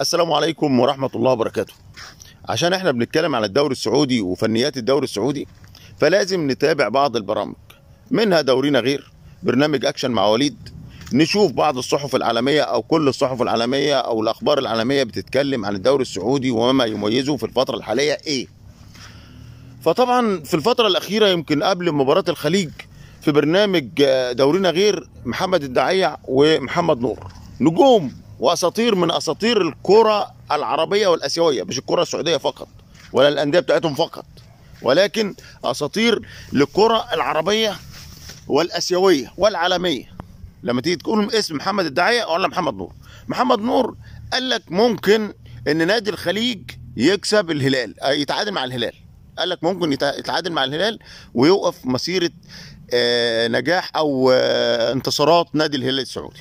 السلام عليكم ورحمة الله وبركاته عشان احنا بنتكلم على الدوري السعودي وفنيات الدوري السعودي فلازم نتابع بعض البرامج منها دورينا غير برنامج اكشن مع وليد نشوف بعض الصحف العالمية أو كل الصحف العالمية أو الأخبار العالمية بتتكلم عن الدوري السعودي وما يميزه في الفترة الحالية إيه فطبعا في الفترة الأخيرة يمكن قبل مباراة الخليج في برنامج دورينا غير محمد الدعيع ومحمد نور نجوم واساطير من اساطير الكره العربيه والاسيويه مش الكره السعوديه فقط ولا الانديه بتاعتهم فقط ولكن اساطير للكره العربيه والاسيويه والعالميه لما تيجي تقول اسم محمد الدعيه ولا محمد نور محمد نور قال لك ممكن ان نادي الخليج يكسب الهلال آه، يتعادل مع الهلال قال لك ممكن يتعادل مع الهلال ويوقف مسيره آه، نجاح او آه، انتصارات نادي الهلال السعودي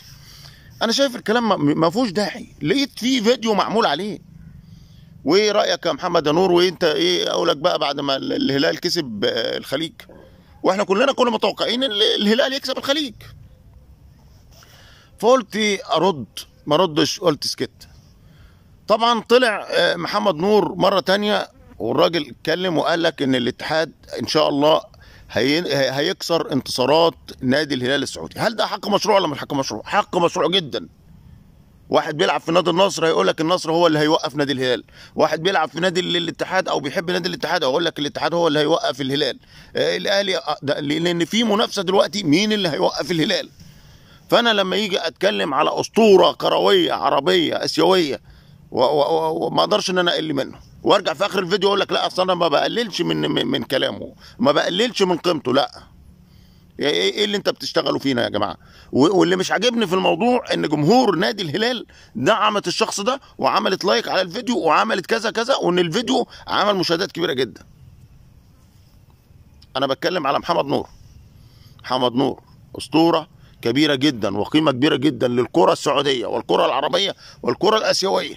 انا شايف الكلام ما فيهوش داعي لقيت في فيديو معمول عليه وايه رايك يا محمد يا نور وانت ايه قولك بقى بعد ما الهلال كسب الخليج واحنا كلنا كنا متوقعين الهلال يكسب الخليج فقلت ارد ما ردش قلت سكت طبعا طلع آه، محمد نور مره تانية والراجل اتكلم وقال لك ان الاتحاد ان شاء الله هيكسر انتصارات نادي الهلال السعودي هل ده حق مشروع ولا مش حق مشروع حق مشروع جدا واحد بيلعب في نادي النصر هيقول لك النصر هو اللي هيوقف نادي الهلال واحد بيلعب في نادي الاتحاد او بيحب نادي الاتحاد هيقول لك الاتحاد هو اللي هيوقف الهلال آه، الاهلي آه، لان في منافسه دلوقتي مين اللي هيوقف الهلال فانا لما يجي اتكلم على اسطوره كرويه عربيه اسيويه وما اقدرش ان انا اقل منه وارجع في اخر الفيديو اقول لك لا اصل انا ما بقللش من من كلامه ما بقللش من قيمته لا إيه،, ايه اللي انت بتشتغلوا فينا يا جماعه واللي مش عاجبني في الموضوع ان جمهور نادي الهلال دعمت الشخص ده وعملت لايك على الفيديو وعملت كذا كذا وان الفيديو عمل مشاهدات كبيره جدا انا بتكلم على محمد نور محمد نور اسطوره كبيره جدا وقيمه كبيره جدا للكره السعوديه والكره العربيه والكره الاسيويه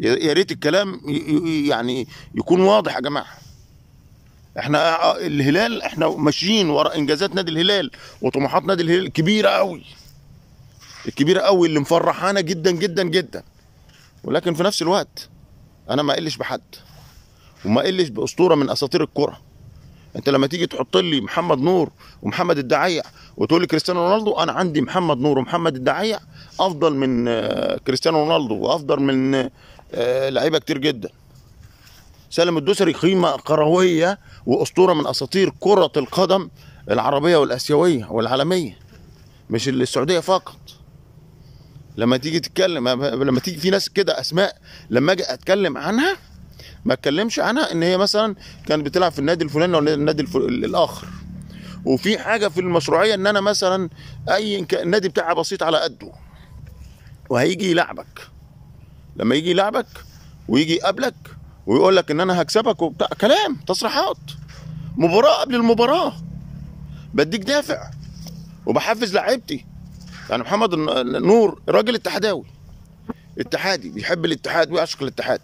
يا ريت الكلام يعني يكون واضح يا جماعه احنا آه، آه، الهلال احنا ماشيين ورا انجازات نادي الهلال وطموحات نادي الهلال كبيره قوي الكبيره قوي اللي مفرحانا جدا جدا جدا ولكن في نفس الوقت انا ما اقلش بحد وما اقلش باسطوره من اساطير الكره انت لما تيجي تحط لي محمد نور ومحمد الدعيع وتقول لي كريستيانو رونالدو انا عندي محمد نور ومحمد الدعيع افضل من آه، كريستيانو رونالدو وافضل من آه، لعيبه كتير جدا سالم الدوسري قيمه كرويه واسطوره من اساطير كره القدم العربيه والاسيويه والعالميه مش السعوديه فقط لما تيجي تتكلم لما تيجي في ناس كده اسماء لما اجي اتكلم عنها ما اتكلمش عنها ان هي مثلا كانت بتلعب في النادي الفلاني ولا النادي الفل... الاخر وفي حاجه في المشروعيه ان انا مثلا اي النادي بتاعها بسيط على قده وهيجي يلعبك لما يجي يلعبك ويجي يقابلك ويقول لك ان انا هكسبك وبتاع كلام تصريحات مباراه قبل المباراه بديك دافع وبحفز لعيبتي يعني محمد نور راجل اتحداوي اتحادي بيحب الاتحاد ويعشق الاتحاد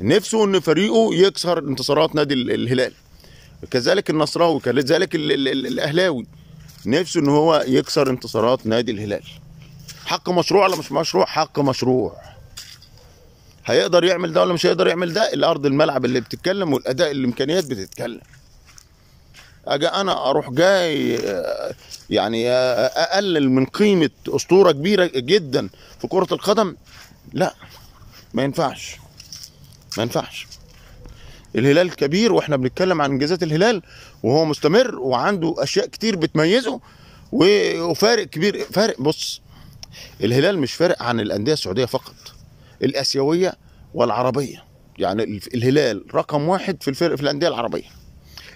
نفسه ان فريقه يكسر انتصارات نادي الهلال كذلك النصراوي كذلك الاهلاوي نفسه ان هو يكسر انتصارات نادي الهلال حق مشروع ولا مش مشروع حق مشروع هيقدر يعمل ده ولا مش هيقدر يعمل ده الارض الملعب اللي بتتكلم والاداء الامكانيات بتتكلم اجي انا اروح جاي يعني اقلل من قيمه اسطوره كبيره جدا في كره القدم لا ما ينفعش ما ينفعش الهلال كبير واحنا بنتكلم عن انجازات الهلال وهو مستمر وعنده اشياء كتير بتميزه وفارق كبير فارق بص الهلال مش فارق عن الانديه السعوديه فقط الاسيويه والعربيه يعني الهلال رقم واحد في الفرق في الانديه العربيه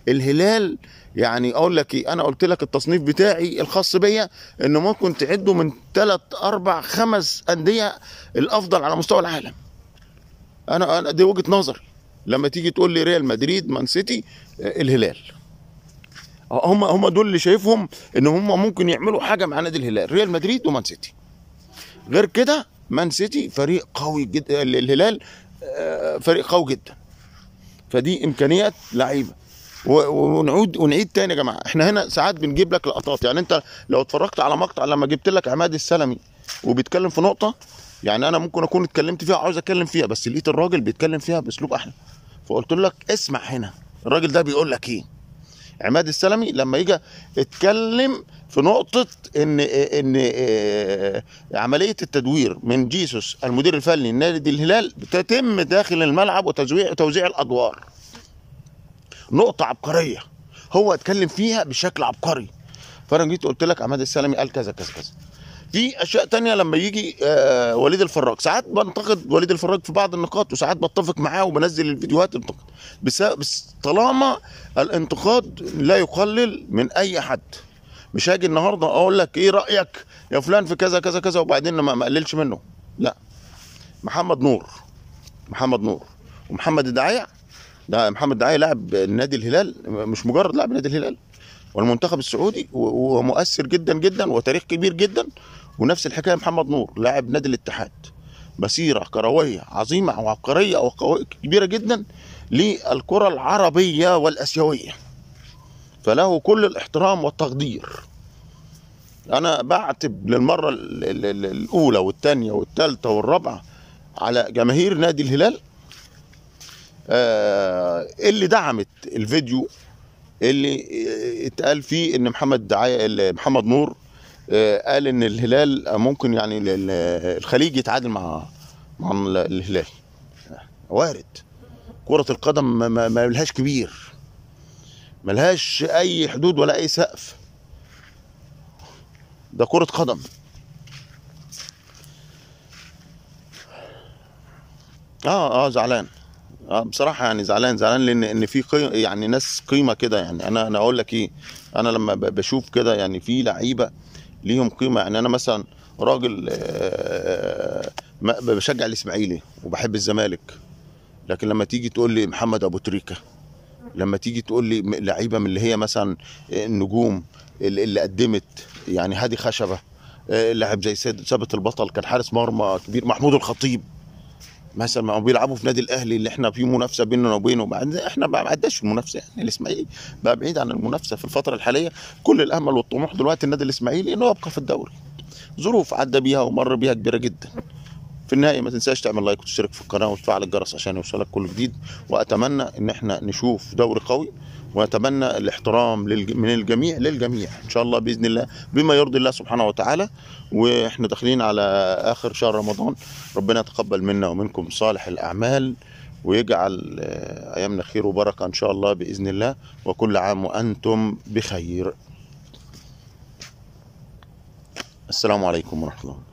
الهلال يعني اقول لك ايه انا قلت لك التصنيف بتاعي الخاص بيا انه ممكن تعده من ثلاث اربع خمس انديه الافضل على مستوى العالم انا انا دي وجهه نظري لما تيجي تقول لي ريال مدريد مان سيتي آه، الهلال هم هم دول اللي شايفهم ان هم ممكن يعملوا حاجه مع نادي الهلال ريال مدريد ومان سيتي غير كده مان سيتي فريق قوي جدا الهلال آه، فريق قوي جدا فدي امكانيات لعيبه ونعود ونعيد تاني يا جماعه احنا هنا ساعات بنجيب لك لقطات يعني انت لو اتفرجت على مقطع لما جبت لك عماد السلمي وبيتكلم في نقطه يعني انا ممكن اكون اتكلمت فيها عاوز اتكلم فيها بس لقيت الراجل بيتكلم فيها باسلوب احلى فقلت لك اسمع هنا الراجل ده بيقول لك ايه عماد السلمي لما يجي اتكلم في نقطة إن إن آه، عملية التدوير من جيسوس المدير الفني لنادي الهلال بتتم داخل الملعب وتوزيع الأدوار. نقطة عبقرية هو اتكلم فيها بشكل عبقري. فأنا جيت قلت لك عماد السلمي قال كذا كذا كذا. في اشياء تانية لما يجي آه وليد الفراج ساعات بنتقد وليد الفراج في بعض النقاط وساعات بتفق معاه وبنزل الفيديوهات انتقاد بس طالما الانتقاد لا يقلل من اي حد مش هاجي النهارده اقول لك ايه رايك يا فلان في كذا كذا كذا وبعدين ما اقللش منه لا محمد نور محمد نور ومحمد الدعيع ده محمد دعاية لاعب نادي الهلال مش مجرد لاعب نادي الهلال والمنتخب السعودي ومؤثر جدا جدا وتاريخ كبير جدا ونفس الحكايه محمد نور لاعب نادي الاتحاد مسيره كرويه عظيمه وعبقريه وكبيره جدا للكره العربيه والاسيويه فله كل الاحترام والتقدير انا بعتب للمره الاولى والثانيه والثالثه والرابعه على جماهير نادي الهلال آه، اللي دعمت الفيديو اللي آه، اتقال فيه ان محمد دعاية محمد نور آه، قال ان الهلال ممكن يعني الخليج يتعادل مع مع الهلال وارد كرة القدم ما لهاش كبير ملهاش اي حدود ولا اي سقف ده كرة قدم اه اه زعلان آه بصراحه يعني زعلان زعلان لان ان في قيمة يعني ناس قيمه كده يعني انا انا اقول لك ايه انا لما بشوف كده يعني في لعيبه ليهم قيمه يعني انا مثلا راجل آه بشجع الاسماعيلي وبحب الزمالك لكن لما تيجي تقول لي محمد ابو تريكه لما تيجي تقول لي لعيبه من اللي هي مثلا آه، النجوم اللي قدمت يعني هادي خشبه آه، لاعب زي ثابت البطل كان حارس مرمى كبير محمود الخطيب مثلا ما بيلعبوا في نادي الاهلي اللي احنا في منافسه بيننا وبينه بعد احنا ما عداش المنافسه يعني الاسماعيلي بقى بعيد عن المنافسه في الفتره الحاليه كل الامل والطموح دلوقتي النادي الاسماعيلي انه يبقى في الدوري ظروف عدى بيها ومر بيها كبيره جدا في النهايه ما تنساش تعمل لايك وتشترك في القناه وتفعل الجرس عشان يوصلك كل جديد واتمنى ان احنا نشوف دوري قوي واتمنى الاحترام للج... من الجميع للجميع ان شاء الله باذن الله بما يرضي الله سبحانه وتعالى واحنا داخلين على اخر شهر رمضان ربنا يتقبل منا ومنكم صالح الاعمال ويجعل آه، ايامنا خير وبركه ان شاء الله باذن الله وكل عام وانتم بخير السلام عليكم ورحمه الله